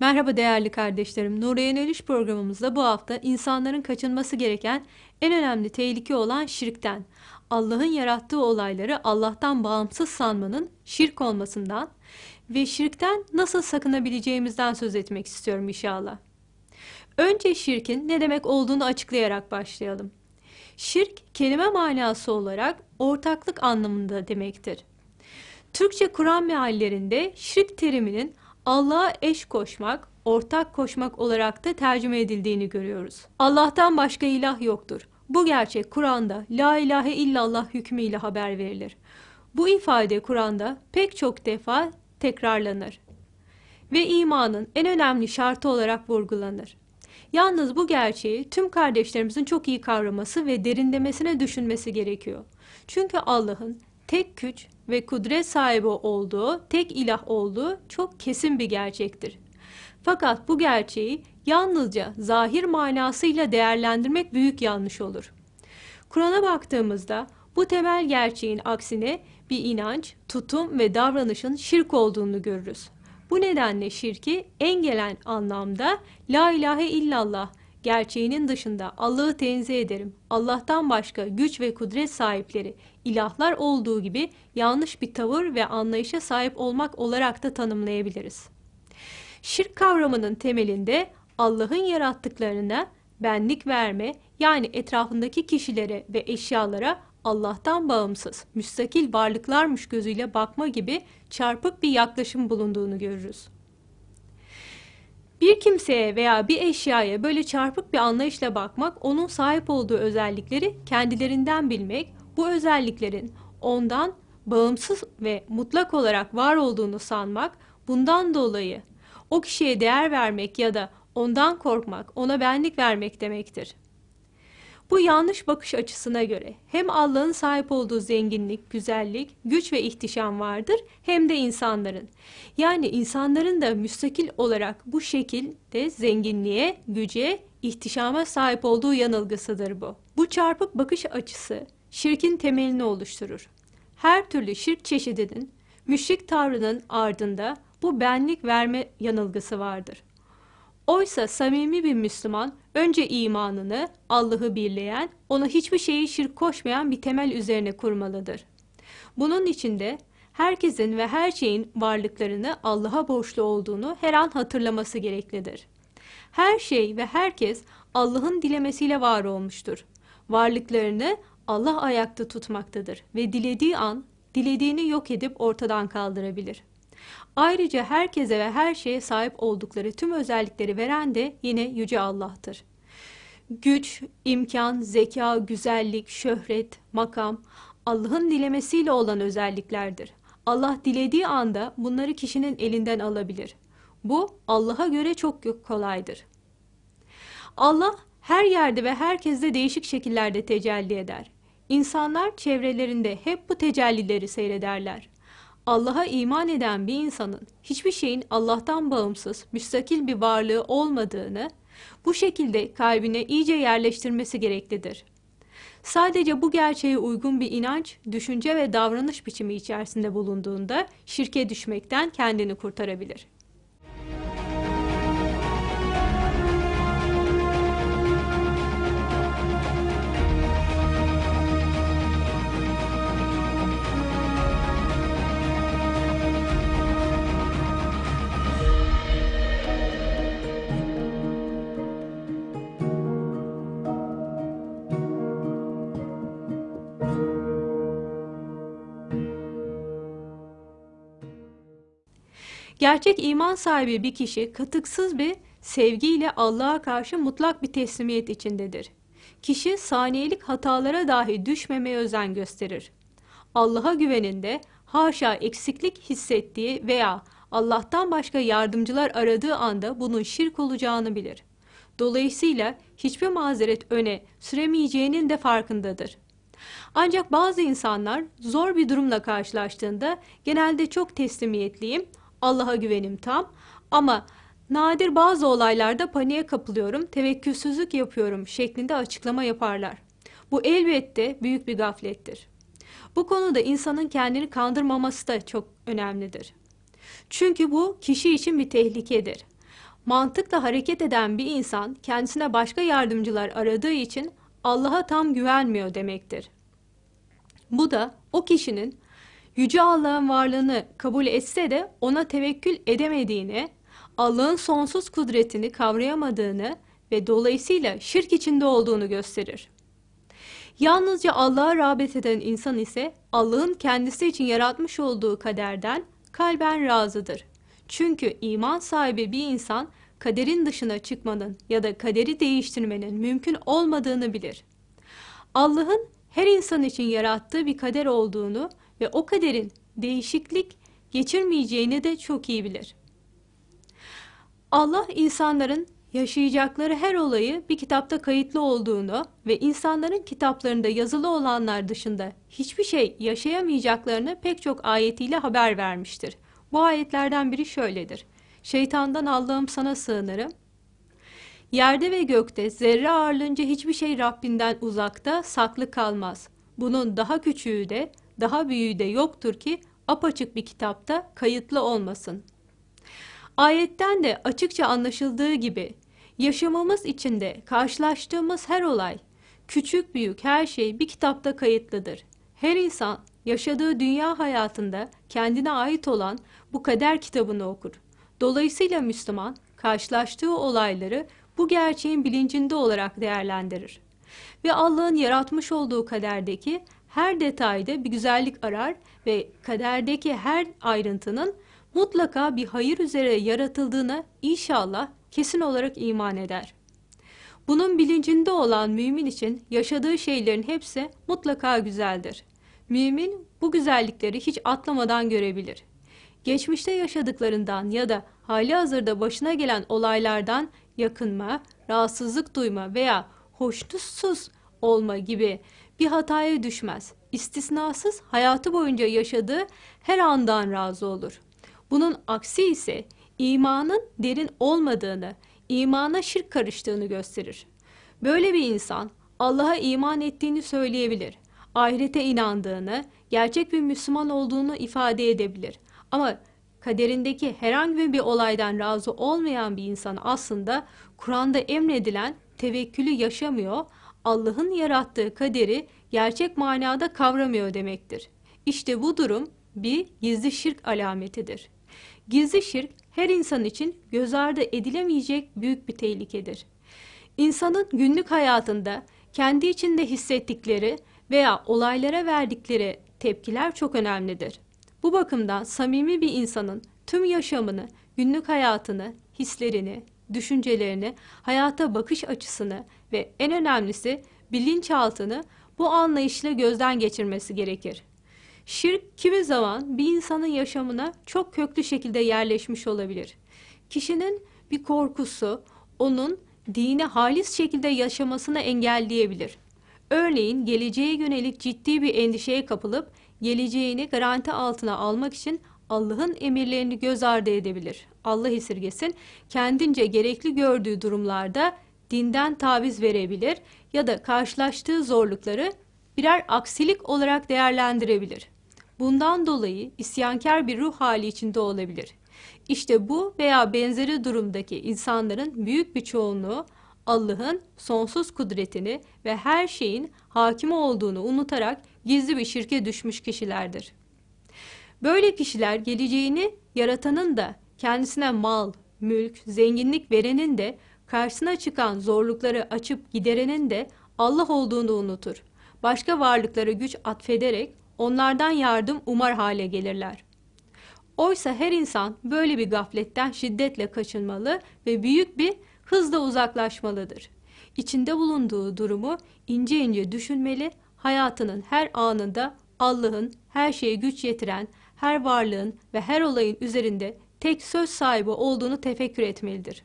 Merhaba değerli kardeşlerim. Nuriye Nölüş programımızda bu hafta insanların kaçınması gereken en önemli tehlike olan şirkten, Allah'ın yarattığı olayları Allah'tan bağımsız sanmanın şirk olmasından ve şirkten nasıl sakınabileceğimizden söz etmek istiyorum inşallah. Önce şirkin ne demek olduğunu açıklayarak başlayalım. Şirk kelime manası olarak ortaklık anlamında demektir. Türkçe Kur'an meallerinde şirk teriminin Allah'a eş koşmak, ortak koşmak olarak da tercüme edildiğini görüyoruz. Allah'tan başka ilah yoktur. Bu gerçek Kur'an'da la ilahe illallah hükmüyle haber verilir. Bu ifade Kur'an'da pek çok defa tekrarlanır ve imanın en önemli şartı olarak vurgulanır. Yalnız bu gerçeği tüm kardeşlerimizin çok iyi kavraması ve derinlemesine düşünmesi gerekiyor. Çünkü Allah'ın tek güç, ve kudret sahibi olduğu, tek ilah olduğu çok kesin bir gerçektir. Fakat bu gerçeği yalnızca zahir manasıyla değerlendirmek büyük yanlış olur. Kur'an'a baktığımızda bu temel gerçeğin aksine bir inanç, tutum ve davranışın şirk olduğunu görürüz. Bu nedenle şirki en gelen anlamda la ilahe illallah gerçeğinin dışında Allah'ı tenzih ederim. Allah'tan başka güç ve kudret sahipleri ilahlar olduğu gibi yanlış bir tavır ve anlayışa sahip olmak olarak da tanımlayabiliriz. Şirk kavramının temelinde Allah'ın yarattıklarına benlik verme yani etrafındaki kişilere ve eşyalara Allah'tan bağımsız, müstakil varlıklarmış gözüyle bakma gibi çarpık bir yaklaşım bulunduğunu görürüz. Bir kimseye veya bir eşyaya böyle çarpık bir anlayışla bakmak, onun sahip olduğu özellikleri kendilerinden bilmek, bu özelliklerin ondan bağımsız ve mutlak olarak var olduğunu sanmak, bundan dolayı o kişiye değer vermek ya da ondan korkmak, ona benlik vermek demektir. Bu yanlış bakış açısına göre hem Allah'ın sahip olduğu zenginlik, güzellik, güç ve ihtişam vardır hem de insanların. Yani insanların da müstakil olarak bu şekilde zenginliğe, güce, ihtişama sahip olduğu yanılgısıdır bu. Bu çarpık bakış açısı şirkin temelini oluşturur. Her türlü şirk çeşidinin müşrik tavrının ardında bu benlik verme yanılgısı vardır. Oysa samimi bir Müslüman önce imanını Allah'ı birleyen, ona hiçbir şeyi şirk koşmayan bir temel üzerine kurmalıdır. Bunun içinde herkesin ve her şeyin varlıklarını Allah'a borçlu olduğunu her an hatırlaması gereklidir. Her şey ve herkes Allah'ın dilemesiyle var olmuştur. Varlıklarını Allah ayakta tutmaktadır ve dilediği an dilediğini yok edip ortadan kaldırabilir. Ayrıca herkese ve her şeye sahip oldukları tüm özellikleri veren de yine Yüce Allah'tır. Güç, imkan, zeka, güzellik, şöhret, makam Allah'ın dilemesiyle olan özelliklerdir. Allah dilediği anda bunları kişinin elinden alabilir. Bu Allah'a göre çok kolaydır. Allah her yerde ve herkeste değişik şekillerde tecelli eder. İnsanlar çevrelerinde hep bu tecellileri seyrederler. Allah'a iman eden bir insanın hiçbir şeyin Allah'tan bağımsız, müstakil bir varlığı olmadığını bu şekilde kalbine iyice yerleştirmesi gereklidir. Sadece bu gerçeğe uygun bir inanç, düşünce ve davranış biçimi içerisinde bulunduğunda şirke düşmekten kendini kurtarabilir. Gerçek iman sahibi bir kişi katıksız bir sevgiyle Allah'a karşı mutlak bir teslimiyet içindedir. Kişi saniyelik hatalara dahi düşmemeye özen gösterir. Allah'a güveninde haşa eksiklik hissettiği veya Allah'tan başka yardımcılar aradığı anda bunun şirk olacağını bilir. Dolayısıyla hiçbir mazeret öne süremeyeceğinin de farkındadır. Ancak bazı insanlar zor bir durumla karşılaştığında genelde çok teslimiyetliyim, Allah'a güvenim tam ama nadir bazı olaylarda paniğe kapılıyorum, tevekkülsüzlük yapıyorum şeklinde açıklama yaparlar. Bu elbette büyük bir gaflettir. Bu konuda insanın kendini kandırmaması da çok önemlidir. Çünkü bu kişi için bir tehlikedir. Mantıkla hareket eden bir insan kendisine başka yardımcılar aradığı için Allah'a tam güvenmiyor demektir. Bu da o kişinin Yüce Allah'ın varlığını kabul etse de ona tevekkül edemediğini, Allah'ın sonsuz kudretini kavrayamadığını ve dolayısıyla şirk içinde olduğunu gösterir. Yalnızca Allah'a rağbet eden insan ise Allah'ın kendisi için yaratmış olduğu kaderden kalben razıdır. Çünkü iman sahibi bir insan kaderin dışına çıkmanın ya da kaderi değiştirmenin mümkün olmadığını bilir. Allah'ın her insan için yarattığı bir kader olduğunu ve o kaderin değişiklik geçirmeyeceğini de çok iyi bilir. Allah insanların yaşayacakları her olayı bir kitapta kayıtlı olduğunu ve insanların kitaplarında yazılı olanlar dışında hiçbir şey yaşayamayacaklarını pek çok ayetiyle haber vermiştir. Bu ayetlerden biri şöyledir. Şeytandan Allah'ım sana sığınırım. Yerde ve gökte zerre ağırlığınca hiçbir şey Rabbinden uzakta saklı kalmaz. Bunun daha küçüğü de daha büyüğü de yoktur ki apaçık bir kitapta kayıtlı olmasın. Ayetten de açıkça anlaşıldığı gibi yaşamımız içinde karşılaştığımız her olay, küçük büyük her şey bir kitapta kayıtlıdır. Her insan yaşadığı dünya hayatında kendine ait olan bu kader kitabını okur. Dolayısıyla Müslüman karşılaştığı olayları bu gerçeğin bilincinde olarak değerlendirir. Ve Allah'ın yaratmış olduğu kaderdeki her detayda bir güzellik arar ve kaderdeki her ayrıntının mutlaka bir hayır üzere yaratıldığına inşallah kesin olarak iman eder. Bunun bilincinde olan mümin için yaşadığı şeylerin hepsi mutlaka güzeldir. Mümin bu güzellikleri hiç atlamadan görebilir. Geçmişte yaşadıklarından ya da hali hazırda başına gelen olaylardan yakınma, rahatsızlık duyma veya hoşnutsuz olma gibi bir hataya düşmez. İstisnasız hayatı boyunca yaşadığı her andan razı olur. Bunun aksi ise imanın derin olmadığını, imana şirk karıştığını gösterir. Böyle bir insan Allah'a iman ettiğini söyleyebilir, ahirete inandığını, gerçek bir Müslüman olduğunu ifade edebilir. Ama kaderindeki herhangi bir olaydan razı olmayan bir insan aslında Kur'an'da emredilen tevekkülü yaşamıyor, Allah'ın yarattığı kaderi gerçek manada kavramıyor demektir. İşte bu durum bir gizli şirk alametidir. Gizli şirk her insan için göz ardı edilemeyecek büyük bir tehlikedir. İnsanın günlük hayatında kendi içinde hissettikleri veya olaylara verdikleri tepkiler çok önemlidir. Bu bakımdan samimi bir insanın tüm yaşamını, günlük hayatını, hislerini, düşüncelerini, hayata bakış açısını, ve en önemlisi bilinçaltını bu anlayışla gözden geçirmesi gerekir. Şirk kimi zaman bir insanın yaşamına çok köklü şekilde yerleşmiş olabilir. Kişinin bir korkusu onun dini halis şekilde yaşamasını engelleyebilir. Örneğin geleceğe yönelik ciddi bir endişeye kapılıp geleceğini garanti altına almak için Allah'ın emirlerini göz ardı edebilir. Allah esirgesin kendince gerekli gördüğü durumlarda dinden taviz verebilir ya da karşılaştığı zorlukları birer aksilik olarak değerlendirebilir. Bundan dolayı isyankar bir ruh hali içinde olabilir. İşte bu veya benzeri durumdaki insanların büyük bir çoğunluğu Allah'ın sonsuz kudretini ve her şeyin hakim olduğunu unutarak gizli bir şirke düşmüş kişilerdir. Böyle kişiler geleceğini yaratanın da kendisine mal, mülk, zenginlik verenin de karşısına çıkan zorlukları açıp giderenin de Allah olduğunu unutur. Başka varlıklara güç atfederek onlardan yardım umar hale gelirler. Oysa her insan böyle bir gafletten şiddetle kaçınmalı ve büyük bir hızla uzaklaşmalıdır. İçinde bulunduğu durumu ince ince düşünmeli, hayatının her anında Allah'ın her şeye güç yetiren, her varlığın ve her olayın üzerinde tek söz sahibi olduğunu tefekkür etmelidir.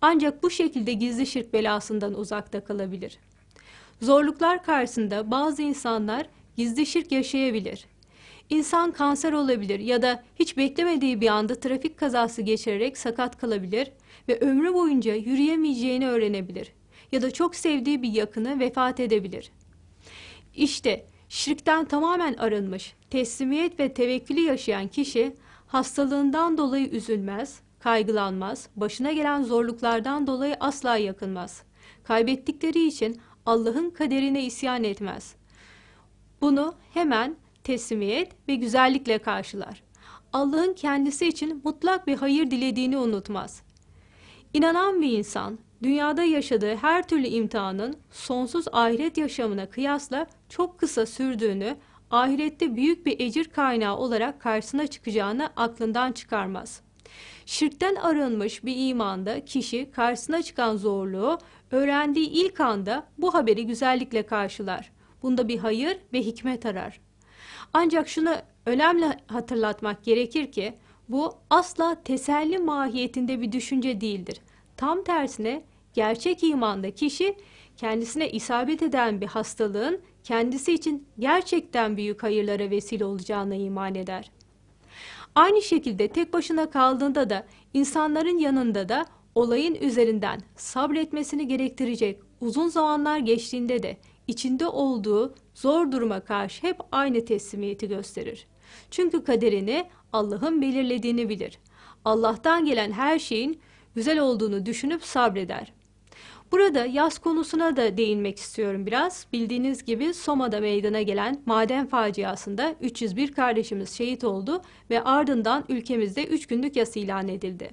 Ancak bu şekilde gizli şirk belasından uzakta kalabilir. Zorluklar karşısında bazı insanlar gizli şirk yaşayabilir. İnsan kanser olabilir ya da hiç beklemediği bir anda trafik kazası geçirerek sakat kalabilir ve ömrü boyunca yürüyemeyeceğini öğrenebilir ya da çok sevdiği bir yakını vefat edebilir. İşte şirkten tamamen arınmış, teslimiyet ve tevekkülü yaşayan kişi hastalığından dolayı üzülmez, Kaygılanmaz, başına gelen zorluklardan dolayı asla yakınmaz. Kaybettikleri için Allah'ın kaderine isyan etmez. Bunu hemen teslimiyet ve güzellikle karşılar. Allah'ın kendisi için mutlak bir hayır dilediğini unutmaz. İnanan bir insan, dünyada yaşadığı her türlü imtihanın sonsuz ahiret yaşamına kıyasla çok kısa sürdüğünü, ahirette büyük bir ecir kaynağı olarak karşısına çıkacağını aklından çıkarmaz.'' Şirkten arınmış bir imanda kişi karşısına çıkan zorluğu öğrendiği ilk anda bu haberi güzellikle karşılar. Bunda bir hayır ve hikmet arar. Ancak şunu önemli hatırlatmak gerekir ki bu asla teselli mahiyetinde bir düşünce değildir. Tam tersine gerçek imanda kişi kendisine isabet eden bir hastalığın kendisi için gerçekten büyük hayırlara vesile olacağına iman eder. Aynı şekilde tek başına kaldığında da insanların yanında da olayın üzerinden sabretmesini gerektirecek uzun zamanlar geçtiğinde de içinde olduğu zor duruma karşı hep aynı teslimiyeti gösterir. Çünkü kaderini Allah'ın belirlediğini bilir. Allah'tan gelen her şeyin güzel olduğunu düşünüp sabreder. Burada yaz konusuna da değinmek istiyorum biraz. Bildiğiniz gibi Soma'da meydana gelen maden faciasında 301 kardeşimiz şehit oldu ve ardından ülkemizde 3 günlük yas ilan edildi.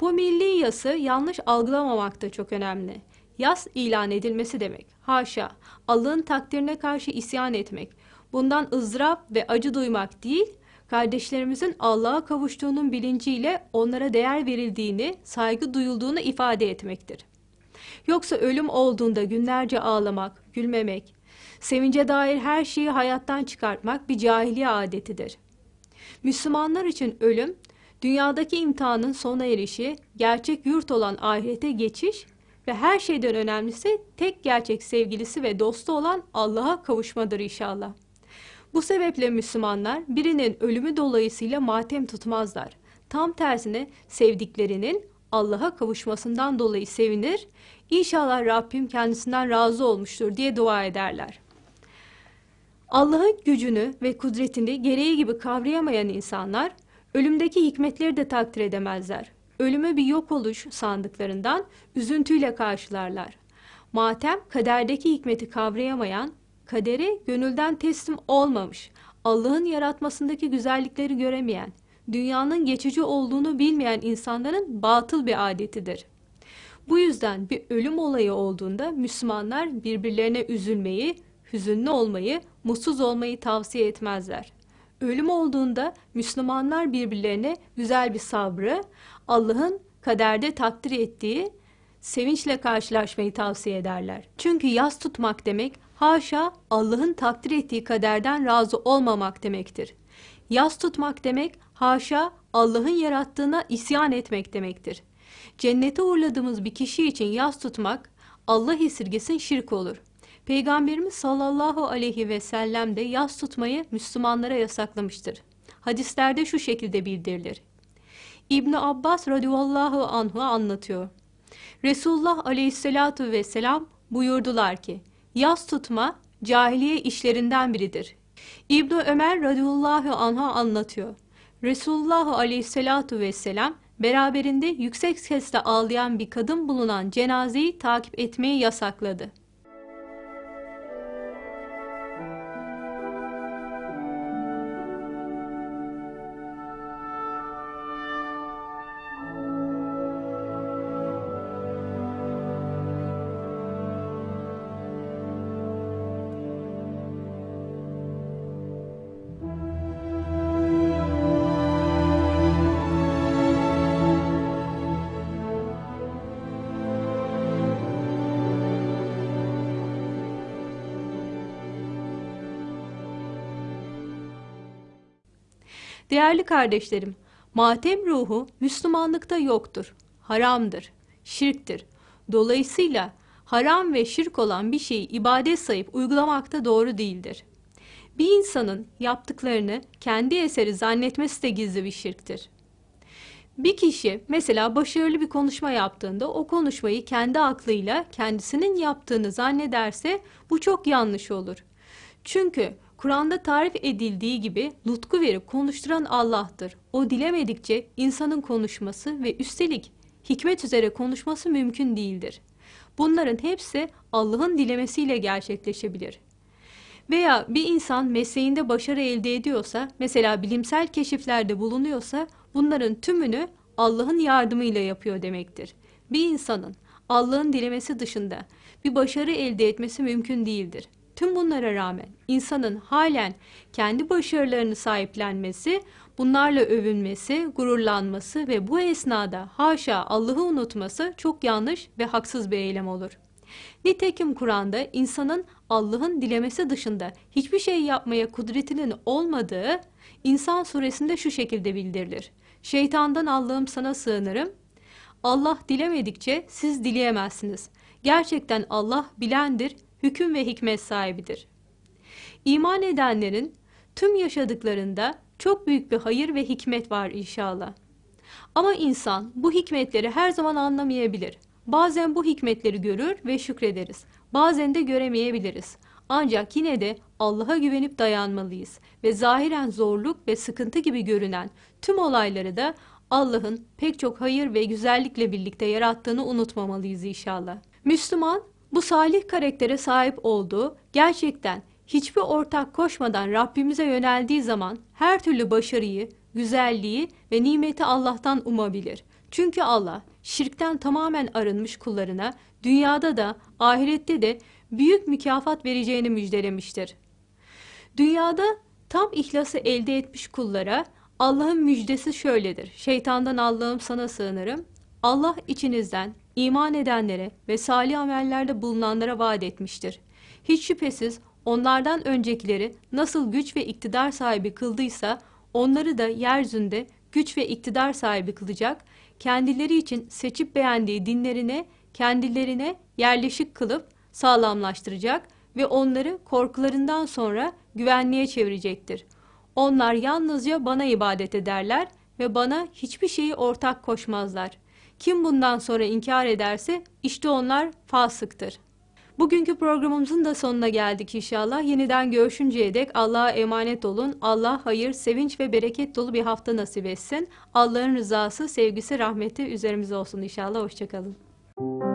Bu milli yası yanlış algılamamak da çok önemli. Yas ilan edilmesi demek. Haşa, Allah'ın takdirine karşı isyan etmek. Bundan ızdırap ve acı duymak değil, kardeşlerimizin Allah'a kavuştuğunun bilinciyle onlara değer verildiğini, saygı duyulduğunu ifade etmektir. Yoksa ölüm olduğunda günlerce ağlamak, gülmemek, sevince dair her şeyi hayattan çıkartmak bir cahiliye adetidir. Müslümanlar için ölüm, dünyadaki imtihanın sona erişi, gerçek yurt olan ahirete geçiş ve her şeyden önemlisi tek gerçek sevgilisi ve dostu olan Allah'a kavuşmadır inşallah. Bu sebeple Müslümanlar birinin ölümü dolayısıyla matem tutmazlar. Tam tersine sevdiklerinin Allah'a kavuşmasından dolayı sevinir. İnşallah Rabbim kendisinden razı olmuştur diye dua ederler. Allah'ın gücünü ve kudretini gereği gibi kavrayamayan insanlar ölümdeki hikmetleri de takdir edemezler. Ölümü bir yok oluş sandıklarından üzüntüyle karşılarlar. Matem kaderdeki hikmeti kavrayamayan, kaderi gönülden teslim olmamış, Allah'ın yaratmasındaki güzellikleri göremeyen, dünyanın geçici olduğunu bilmeyen insanların batıl bir adetidir. Bu yüzden bir ölüm olayı olduğunda Müslümanlar birbirlerine üzülmeyi, hüzünlü olmayı, mutsuz olmayı tavsiye etmezler. Ölüm olduğunda Müslümanlar birbirlerine güzel bir sabrı, Allah'ın kaderde takdir ettiği sevinçle karşılaşmayı tavsiye ederler. Çünkü yas tutmak demek haşa Allah'ın takdir ettiği kaderden razı olmamak demektir. Yas tutmak demek haşa Allah'ın yarattığına isyan etmek demektir. Cennete uğurladığımız bir kişi için yas tutmak Allah esirgesin şirk olur. Peygamberimiz sallallahu aleyhi ve sellem de yas tutmayı Müslümanlara yasaklamıştır. Hadislerde şu şekilde bildirilir. İbni Abbas radıyallahu anhu anlatıyor. Resulullah aleyhissalatu vesselam buyurdular ki, yas tutma cahiliye işlerinden biridir. İbni Ömer radıyallahu anhu anlatıyor. Resulullah Aleyhisselatu vesselam beraberinde yüksek sesle ağlayan bir kadın bulunan cenazeyi takip etmeyi yasakladı. Değerli kardeşlerim, matem ruhu Müslümanlıkta yoktur. Haramdır, şirktir. Dolayısıyla haram ve şirk olan bir şeyi ibadet sayıp uygulamak da doğru değildir. Bir insanın yaptıklarını kendi eseri zannetmesi de gizli bir şirktir. Bir kişi mesela başarılı bir konuşma yaptığında o konuşmayı kendi aklıyla kendisinin yaptığını zannederse bu çok yanlış olur. Çünkü Kur'an'da tarif edildiği gibi lutku verip konuşturan Allah'tır. O dilemedikçe insanın konuşması ve üstelik hikmet üzere konuşması mümkün değildir. Bunların hepsi Allah'ın dilemesiyle gerçekleşebilir. Veya bir insan mesleğinde başarı elde ediyorsa, mesela bilimsel keşiflerde bulunuyorsa, bunların tümünü Allah'ın yardımıyla yapıyor demektir. Bir insanın Allah'ın dilemesi dışında bir başarı elde etmesi mümkün değildir. Tüm bunlara rağmen insanın halen kendi başarılarını sahiplenmesi, bunlarla övünmesi, gururlanması ve bu esnada haşa Allah'ı unutması çok yanlış ve haksız bir eylem olur. Nitekim Kur'an'da insanın Allah'ın dilemesi dışında hiçbir şey yapmaya kudretinin olmadığı İnsan suresinde şu şekilde bildirilir. Şeytandan Allah'ım sana sığınırım. Allah dilemedikçe siz dileyemezsiniz. Gerçekten Allah bilendir, hüküm ve hikmet sahibidir. İman edenlerin tüm yaşadıklarında çok büyük bir hayır ve hikmet var inşallah. Ama insan bu hikmetleri her zaman anlamayabilir. Bazen bu hikmetleri görür ve şükrederiz. Bazen de göremeyebiliriz. Ancak yine de Allah'a güvenip dayanmalıyız ve zahiren zorluk ve sıkıntı gibi görünen tüm olayları da Allah'ın pek çok hayır ve güzellikle birlikte yarattığını unutmamalıyız inşallah. Müslüman bu salih karaktere sahip olduğu gerçekten hiçbir ortak koşmadan Rabbimize yöneldiği zaman her türlü başarıyı, güzelliği ve nimeti Allah'tan umabilir. Çünkü Allah şirkten tamamen arınmış kullarına dünyada da ahirette de büyük mükafat vereceğini müjdelemiştir. Dünyada tam ihlası elde etmiş kullara Allah'ın müjdesi şöyledir. Şeytandan Allah'ım sana sığınırım. Allah içinizden iman edenlere ve salih amellerde bulunanlara vaat etmiştir. Hiç şüphesiz onlardan öncekileri nasıl güç ve iktidar sahibi kıldıysa onları da yeryüzünde güç ve iktidar sahibi kılacak, kendileri için seçip beğendiği dinlerine, kendilerine yerleşik kılıp sağlamlaştıracak ve onları korkularından sonra güvenliğe çevirecektir. Onlar yalnızca bana ibadet ederler ve bana hiçbir şeyi ortak koşmazlar. Kim bundan sonra inkar ederse işte onlar fasıktır. Bugünkü programımızın da sonuna geldik inşallah. Yeniden görüşünceye dek Allah'a emanet olun. Allah hayır, sevinç ve bereket dolu bir hafta nasip etsin. Allah'ın rızası, sevgisi, rahmeti üzerimize olsun inşallah. Hoşçakalın. Müzik